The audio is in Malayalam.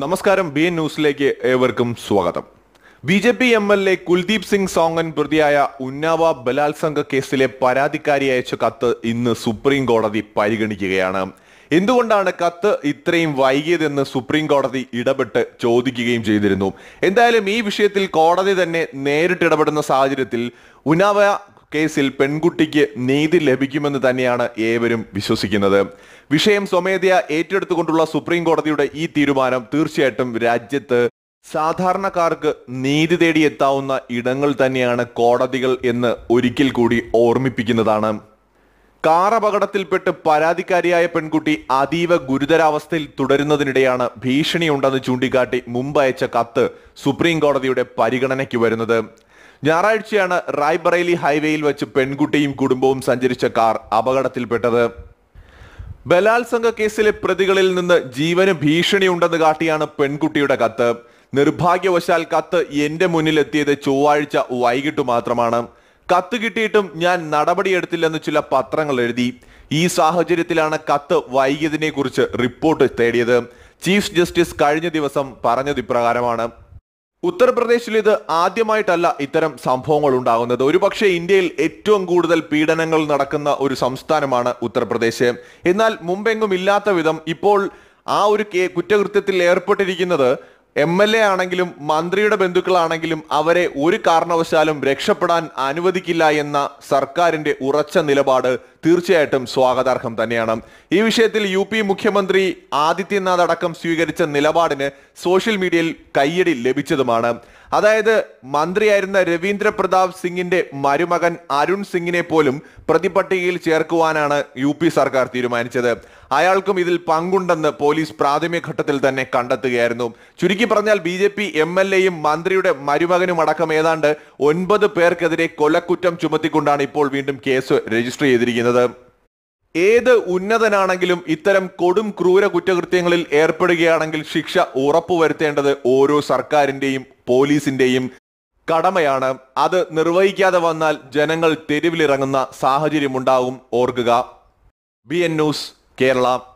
നമസ്കാരം ബി എൻ ന്യൂസിലേക്ക് ഏവർക്കും സ്വാഗതം B J P M L A Kuldeep Singh സോങ്ങൻ പ്രതിയായ ഉന്നാവ ബലാത്സംഗ കേസിലെ പരാതിക്കാരി അയച്ച കത്ത് ഇന്ന് സുപ്രീം കോടതി പരിഗണിക്കുകയാണ് എന്തുകൊണ്ടാണ് കത്ത് ഇത്രയും വൈകിയതെന്ന് സുപ്രീം കോടതി ഇടപെട്ട് ചോദിക്കുകയും ചെയ്തിരുന്നു എന്തായാലും ഈ വിഷയത്തിൽ കോടതി തന്നെ നേരിട്ട് ഇടപെടുന്ന സാഹചര്യത്തിൽ ഉനാവ കേസിൽ പെൺകുട്ടിക്ക് നീതി ലഭിക്കുമെന്ന് തന്നെയാണ് ഏവരും വിശ്വസിക്കുന്നത് വിഷയം സ്വമേധയാ ഏറ്റെടുത്തുകൊണ്ടുള്ള സുപ്രീം കോടതിയുടെ ഈ തീരുമാനം തീർച്ചയായിട്ടും രാജ്യത്ത് സാധാരണക്കാർക്ക് നീതി തേടി എത്താവുന്ന ഇടങ്ങൾ തന്നെയാണ് കോടതികൾ എന്ന് ഒരിക്കൽ കൂടി ഓർമ്മിപ്പിക്കുന്നതാണ് കാർ അപകടത്തിൽപ്പെട്ട് പരാതിക്കാരിയായ പെൺകുട്ടി അതീവ ഗുരുതരാവസ്ഥയിൽ തുടരുന്നതിനിടെയാണ് ഭീഷണിയുണ്ടെന്ന് ചൂണ്ടിക്കാട്ടി മുമ്പയച്ച കത്ത് സുപ്രീം കോടതിയുടെ പരിഗണനയ്ക്ക് വരുന്നത് ഞായറാഴ്ചയാണ് റായ്ബറേലി ഹൈവേയിൽ വെച്ച് പെൺകുട്ടിയും കുടുംബവും സഞ്ചരിച്ച കാർ അപകടത്തിൽപ്പെട്ടത് ബലാത്സംഗ കേസിലെ പ്രതികളിൽ നിന്ന് ജീവന് ഭീഷണിയുണ്ടെന്ന് കാട്ടിയാണ് പെൺകുട്ടിയുടെ കത്ത് നിർഭാഗ്യവശാൽ കത്ത് എന്റെ മുന്നിലെത്തിയത് ചൊവ്വാഴ്ച വൈകിട്ട് മാത്രമാണ് കത്ത് കിട്ടിയിട്ടും ഞാൻ നടപടിയെടുത്തില്ലെന്ന് ചില പത്രങ്ങൾ എഴുതി ഈ സാഹചര്യത്തിലാണ് കത്ത് വൈകിയതിനെ കുറിച്ച് റിപ്പോർട്ട് തേടിയത് ചീഫ് ജസ്റ്റിസ് കഴിഞ്ഞ ദിവസം പറഞ്ഞത് ഇപ്രകാരമാണ് ഉത്തർപ്രദേശിൽ ഇത് ആദ്യമായിട്ടല്ല ഇത്തരം സംഭവങ്ങൾ ഉണ്ടാകുന്നത് ഒരുപക്ഷെ ഇന്ത്യയിൽ ഏറ്റവും കൂടുതൽ പീഡനങ്ങൾ നടക്കുന്ന ഒരു സംസ്ഥാനമാണ് ഉത്തർപ്രദേശ് എന്നാൽ മുമ്പെങ്ങും ഇല്ലാത്ത വിധം ഇപ്പോൾ ആ ഒരു കുറ്റകൃത്യത്തിൽ ഏർപ്പെട്ടിരിക്കുന്നത് എം എൽ എ ആണെങ്കിലും മന്ത്രിയുടെ ബന്ധുക്കളാണെങ്കിലും അവരെ ഒരു കാരണവശാലും രക്ഷപ്പെടാൻ അനുവദിക്കില്ല എന്ന സർക്കാരിന്റെ ഉറച്ച നിലപാട് തീർച്ചയായിട്ടും സ്വാഗതാർഹം തന്നെയാണ് ഈ വിഷയത്തിൽ യു പി മുഖ്യമന്ത്രി ആദിത്യനാഥ് അടക്കം സ്വീകരിച്ച നിലപാടിന് സോഷ്യൽ മീഡിയയിൽ കയ്യടി ലഭിച്ചതുമാണ് അതായത് മന്ത്രിയായിരുന്ന രവീന്ദ്ര പ്രതാപ് സിംഗിന്റെ മരുമകൻ അരുൺ സിംഗിനെ പോലും പ്രതിപട്ടികയിൽ ചേർക്കുവാനാണ് യു സർക്കാർ തീരുമാനിച്ചത് അയാൾക്കും ഇതിൽ പങ്കുണ്ടെന്ന് പോലീസ് പ്രാഥമിക ഘട്ടത്തിൽ തന്നെ കണ്ടെത്തുകയായിരുന്നു ചുരുക്കി പറഞ്ഞാൽ B J P M L എയും മന്ത്രിയുടെ മരുമകനും അടക്കം ഏതാണ്ട് ഒൻപത് പേർക്കെതിരെ കൊലക്കുറ്റം ചുമത്തിക്കൊണ്ടാണ് ഇപ്പോൾ വീണ്ടും കേസ് രജിസ്റ്റർ ചെയ്തിരിക്കുന്നത് ഏത് ഉന്നതനാണെങ്കിലും ഇത്തരം കൊടും ക്രൂര കുറ്റകൃത്യങ്ങളിൽ ഏർപ്പെടുകയാണെങ്കിൽ ശിക്ഷ ഉറപ്പുവരുത്തേണ്ടത് ഓരോ സർക്കാരിന്റെയും പോലീസിന്റെയും കടമയാണ് അത് നിർവഹിക്കാതെ വന്നാൽ ജനങ്ങൾ തെരുവിലിറങ്ങുന്ന സാഹചര്യമുണ്ടാവും ഓർക്കുക ബി എൻ ന്യൂസ് Kerala